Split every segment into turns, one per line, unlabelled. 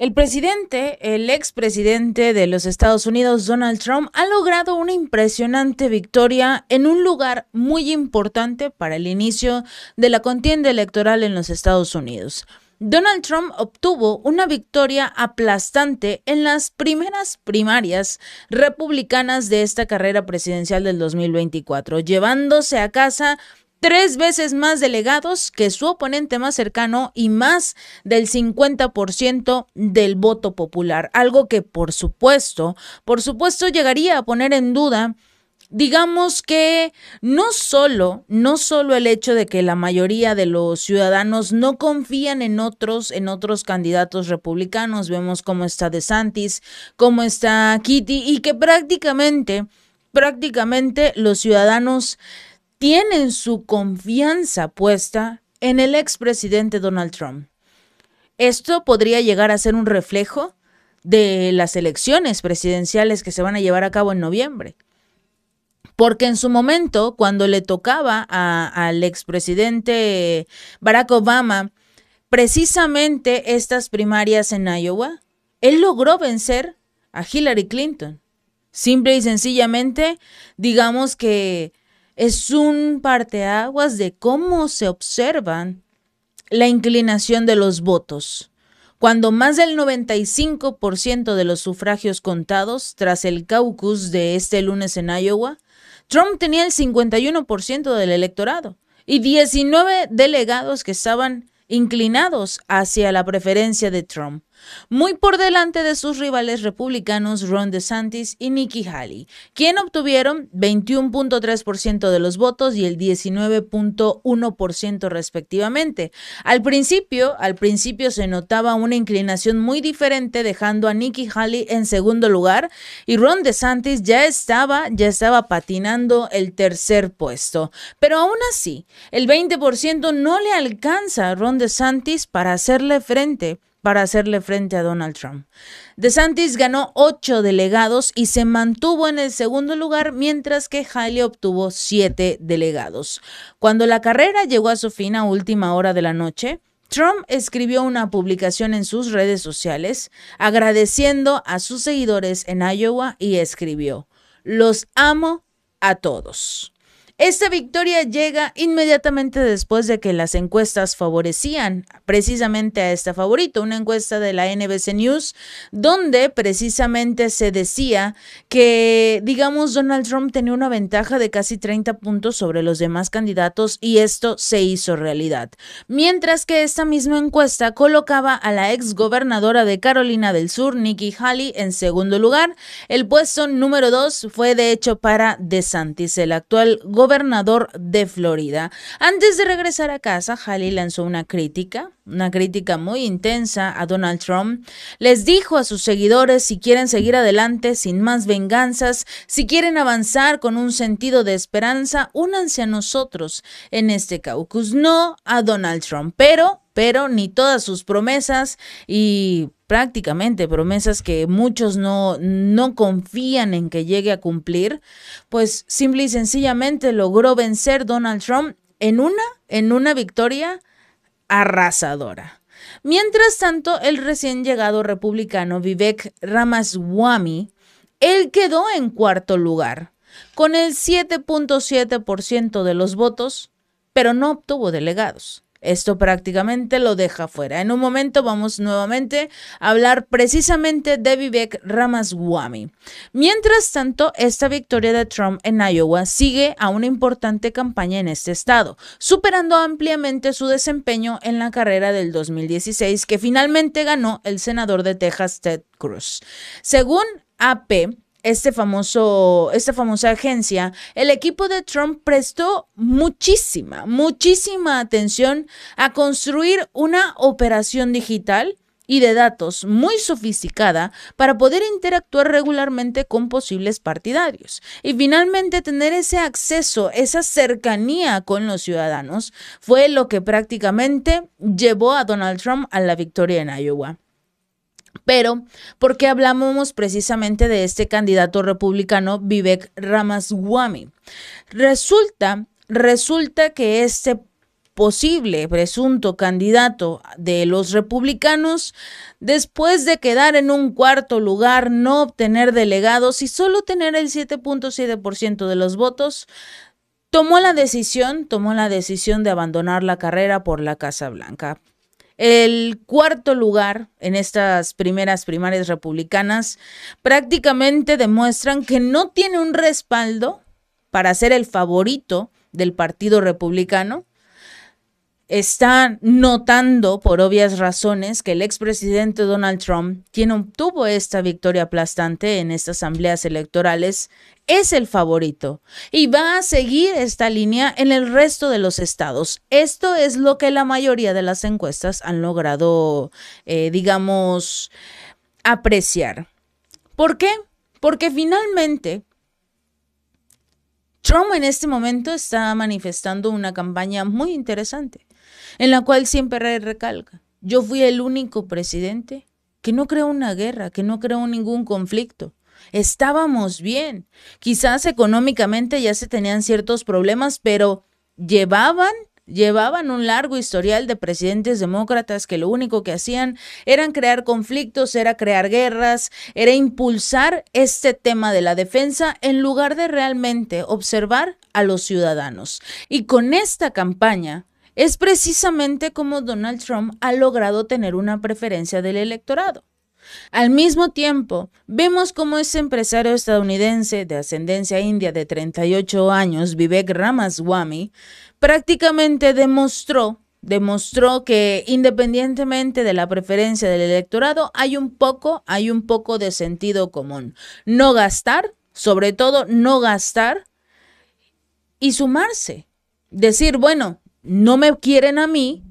El presidente, el expresidente de los Estados Unidos, Donald Trump, ha logrado una impresionante victoria en un lugar muy importante para el inicio de la contienda electoral en los Estados Unidos. Donald Trump obtuvo una victoria aplastante en las primeras primarias republicanas de esta carrera presidencial del 2024, llevándose a casa tres veces más delegados que su oponente más cercano y más del 50% del voto popular, algo que por supuesto, por supuesto llegaría a poner en duda digamos que no solo, no solo el hecho de que la mayoría de los ciudadanos no confían en otros, en otros candidatos republicanos, vemos cómo está DeSantis, cómo está Kitty y que prácticamente, prácticamente los ciudadanos tienen su confianza puesta en el expresidente Donald Trump. Esto podría llegar a ser un reflejo de las elecciones presidenciales que se van a llevar a cabo en noviembre. Porque en su momento, cuando le tocaba a, al expresidente Barack Obama, precisamente estas primarias en Iowa, él logró vencer a Hillary Clinton. Simple y sencillamente, digamos que es un parteaguas de cómo se observan la inclinación de los votos. Cuando más del 95% de los sufragios contados tras el caucus de este lunes en Iowa, Trump tenía el 51% del electorado y 19 delegados que estaban inclinados hacia la preferencia de Trump muy por delante de sus rivales republicanos Ron DeSantis y Nikki Haley, quien obtuvieron 21.3% de los votos y el 19.1% respectivamente. Al principio, al principio se notaba una inclinación muy diferente dejando a Nikki Haley en segundo lugar y Ron DeSantis ya estaba ya estaba patinando el tercer puesto, pero aún así, el 20% no le alcanza a Ron DeSantis para hacerle frente para hacerle frente a Donald Trump. DeSantis ganó ocho delegados y se mantuvo en el segundo lugar, mientras que Haley obtuvo siete delegados. Cuando la carrera llegó a su fin a última hora de la noche, Trump escribió una publicación en sus redes sociales agradeciendo a sus seguidores en Iowa y escribió, los amo a todos. Esta victoria llega inmediatamente después de que las encuestas favorecían precisamente a esta favorito, una encuesta de la NBC News, donde precisamente se decía que, digamos, Donald Trump tenía una ventaja de casi 30 puntos sobre los demás candidatos y esto se hizo realidad. Mientras que esta misma encuesta colocaba a la ex gobernadora de Carolina del Sur, Nikki Haley, en segundo lugar. El puesto número dos fue de hecho para DeSantis, el actual gobernador gobernador de Florida. Antes de regresar a casa, Haley lanzó una crítica, una crítica muy intensa a Donald Trump. Les dijo a sus seguidores si quieren seguir adelante sin más venganzas, si quieren avanzar con un sentido de esperanza, únanse a nosotros en este caucus, no a Donald Trump, pero pero ni todas sus promesas y prácticamente promesas que muchos no, no confían en que llegue a cumplir, pues simple y sencillamente logró vencer Donald Trump en una, en una victoria arrasadora. Mientras tanto, el recién llegado republicano Vivek Ramaswamy, él quedó en cuarto lugar, con el 7.7% de los votos, pero no obtuvo delegados. Esto prácticamente lo deja fuera. En un momento vamos nuevamente a hablar precisamente de Vivek Ramaswamy. Mientras tanto, esta victoria de Trump en Iowa sigue a una importante campaña en este estado, superando ampliamente su desempeño en la carrera del 2016 que finalmente ganó el senador de Texas Ted Cruz. Según AP, este famoso, esta famosa agencia, el equipo de Trump prestó muchísima, muchísima atención a construir una operación digital y de datos muy sofisticada para poder interactuar regularmente con posibles partidarios y finalmente tener ese acceso, esa cercanía con los ciudadanos fue lo que prácticamente llevó a Donald Trump a la victoria en Iowa. Pero, ¿por qué hablamos precisamente de este candidato republicano Vivek Ramaswamy? Resulta, resulta que este posible presunto candidato de los republicanos, después de quedar en un cuarto lugar, no obtener delegados y solo tener el 7.7% de los votos, tomó la decisión, tomó la decisión de abandonar la carrera por la Casa Blanca el cuarto lugar en estas primeras primarias republicanas prácticamente demuestran que no tiene un respaldo para ser el favorito del Partido Republicano están notando, por obvias razones, que el expresidente Donald Trump, quien obtuvo esta victoria aplastante en estas asambleas electorales, es el favorito y va a seguir esta línea en el resto de los estados. Esto es lo que la mayoría de las encuestas han logrado, eh, digamos, apreciar. ¿Por qué? Porque finalmente Trump en este momento está manifestando una campaña muy interesante en la cual siempre recalca, yo fui el único presidente que no creó una guerra, que no creó ningún conflicto. Estábamos bien. Quizás económicamente ya se tenían ciertos problemas, pero llevaban llevaban un largo historial de presidentes demócratas que lo único que hacían eran crear conflictos, era crear guerras, era impulsar este tema de la defensa en lugar de realmente observar a los ciudadanos. Y con esta campaña es precisamente como Donald Trump ha logrado tener una preferencia del electorado. Al mismo tiempo, vemos cómo ese empresario estadounidense de ascendencia india de 38 años, Vivek Ramaswamy, prácticamente demostró, demostró que independientemente de la preferencia del electorado, hay un poco, hay un poco de sentido común. No gastar, sobre todo no gastar y sumarse. Decir, bueno, no me quieren a mí,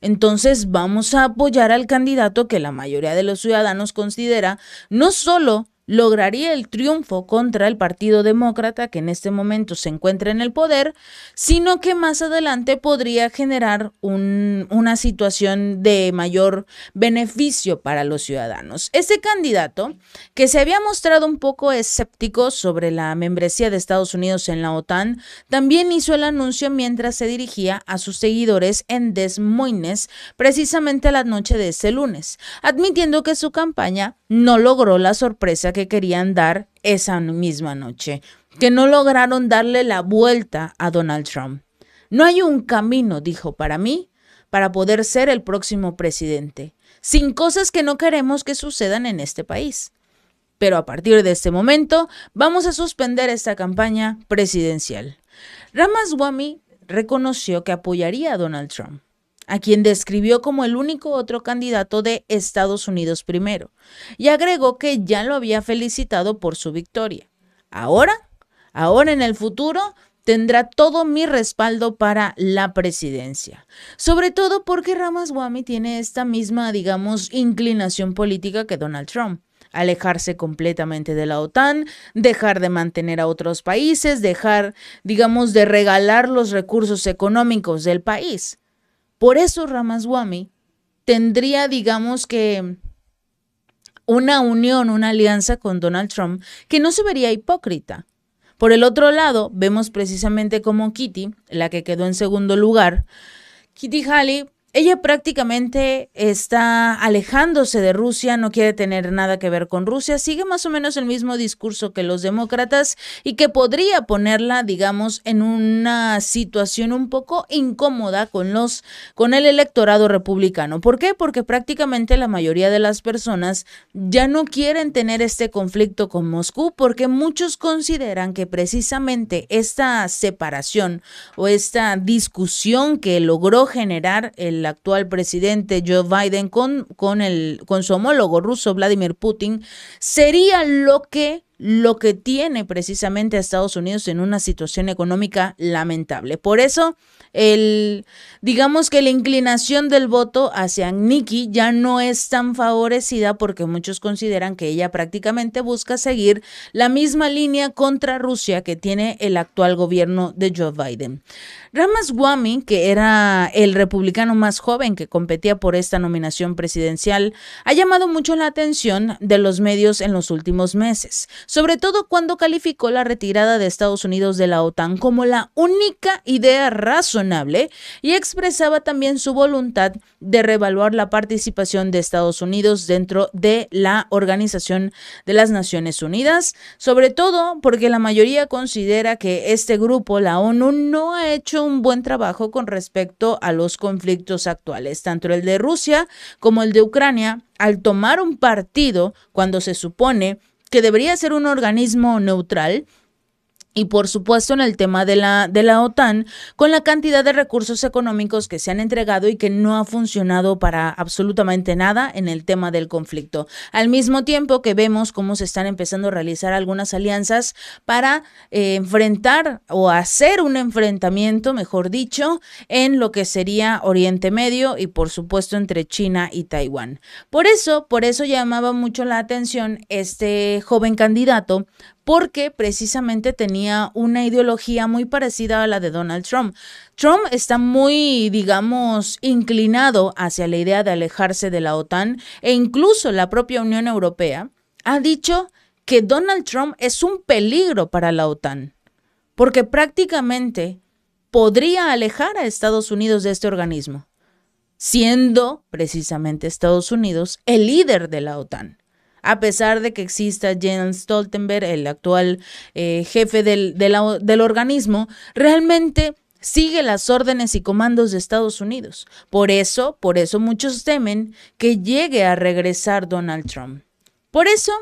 entonces vamos a apoyar al candidato que la mayoría de los ciudadanos considera no solo lograría el triunfo contra el Partido Demócrata que en este momento se encuentra en el poder, sino que más adelante podría generar una situación de mayor beneficio para los ciudadanos. Este candidato, que se había mostrado un poco escéptico sobre la membresía de Estados Unidos en la OTAN, también hizo el anuncio mientras se dirigía a sus seguidores en Des Moines, precisamente a la noche de ese lunes, admitiendo que su campaña no logró la sorpresa que querían dar esa misma noche, que no lograron darle la vuelta a Donald Trump. No hay un camino, dijo, para mí, para poder ser el próximo presidente, sin cosas que no queremos que sucedan en este país. Pero a partir de este momento vamos a suspender esta campaña presidencial. Ramaswamy reconoció que apoyaría a Donald Trump a quien describió como el único otro candidato de Estados Unidos primero, y agregó que ya lo había felicitado por su victoria. Ahora, ahora en el futuro, tendrá todo mi respaldo para la presidencia. Sobre todo porque Ramaswamy tiene esta misma, digamos, inclinación política que Donald Trump. Alejarse completamente de la OTAN, dejar de mantener a otros países, dejar, digamos, de regalar los recursos económicos del país. Por eso Ramaswamy tendría, digamos que, una unión, una alianza con Donald Trump que no se vería hipócrita. Por el otro lado, vemos precisamente como Kitty, la que quedó en segundo lugar, Kitty Haley ella prácticamente está alejándose de Rusia, no quiere tener nada que ver con Rusia, sigue más o menos el mismo discurso que los demócratas y que podría ponerla, digamos, en una situación un poco incómoda con los con el electorado republicano. ¿Por qué? Porque prácticamente la mayoría de las personas ya no quieren tener este conflicto con Moscú porque muchos consideran que precisamente esta separación o esta discusión que logró generar el el actual presidente Joe Biden con, con, el, con su homólogo ruso Vladimir Putin sería lo que lo que tiene precisamente a Estados Unidos en una situación económica lamentable. Por eso, el, digamos que la inclinación del voto hacia Nikki ya no es tan favorecida porque muchos consideran que ella prácticamente busca seguir la misma línea contra Rusia que tiene el actual gobierno de Joe Biden. Ramaswamy, que era el republicano más joven que competía por esta nominación presidencial, ha llamado mucho la atención de los medios en los últimos meses sobre todo cuando calificó la retirada de Estados Unidos de la OTAN como la única idea razonable y expresaba también su voluntad de revaluar la participación de Estados Unidos dentro de la Organización de las Naciones Unidas, sobre todo porque la mayoría considera que este grupo, la ONU, no ha hecho un buen trabajo con respecto a los conflictos actuales, tanto el de Rusia como el de Ucrania, al tomar un partido cuando se supone que debería ser un organismo neutral, y por supuesto en el tema de la, de la OTAN, con la cantidad de recursos económicos que se han entregado y que no ha funcionado para absolutamente nada en el tema del conflicto. Al mismo tiempo que vemos cómo se están empezando a realizar algunas alianzas para eh, enfrentar o hacer un enfrentamiento, mejor dicho, en lo que sería Oriente Medio y por supuesto entre China y Taiwán. Por eso, por eso llamaba mucho la atención este joven candidato, porque precisamente tenía una ideología muy parecida a la de Donald Trump. Trump está muy, digamos, inclinado hacia la idea de alejarse de la OTAN e incluso la propia Unión Europea ha dicho que Donald Trump es un peligro para la OTAN, porque prácticamente podría alejar a Estados Unidos de este organismo, siendo precisamente Estados Unidos el líder de la OTAN a pesar de que exista Jens Stoltenberg, el actual eh, jefe del, del organismo, realmente sigue las órdenes y comandos de Estados Unidos. Por eso, por eso muchos temen que llegue a regresar Donald Trump. Por eso,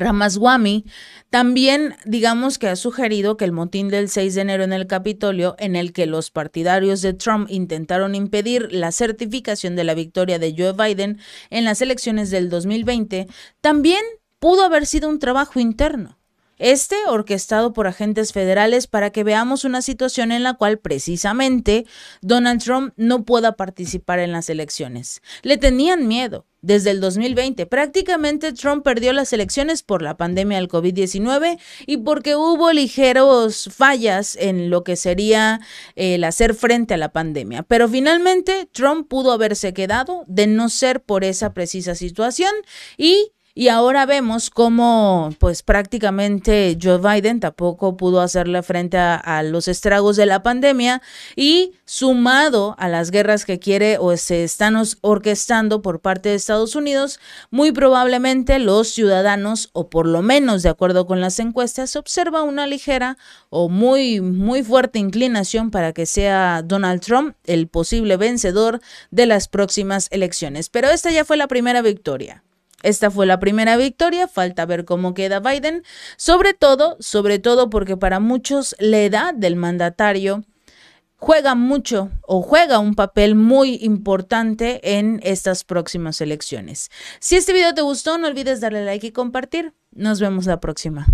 Ramaswamy también, digamos que ha sugerido que el motín del 6 de enero en el Capitolio, en el que los partidarios de Trump intentaron impedir la certificación de la victoria de Joe Biden en las elecciones del 2020, también pudo haber sido un trabajo interno. Este orquestado por agentes federales para que veamos una situación en la cual precisamente Donald Trump no pueda participar en las elecciones. Le tenían miedo. Desde el 2020 prácticamente Trump perdió las elecciones por la pandemia del COVID-19 y porque hubo ligeros fallas en lo que sería el hacer frente a la pandemia. Pero finalmente Trump pudo haberse quedado de no ser por esa precisa situación y y ahora vemos cómo, pues prácticamente Joe Biden tampoco pudo hacerle frente a, los estragos de la pandemia y sumado a las guerras que quiere o se están orquestando por parte de Estados Unidos, muy probablemente los ciudadanos, o por lo menos de acuerdo con las encuestas, observa una ligera o muy, muy fuerte inclinación para que sea Donald Trump el posible vencedor de las próximas elecciones. Pero esta ya fue la primera victoria. Esta fue la primera victoria, falta ver cómo queda Biden, sobre todo, sobre todo porque para muchos la edad del mandatario juega mucho o juega un papel muy importante en estas próximas elecciones. Si este video te gustó, no olvides darle like y compartir. Nos vemos la próxima.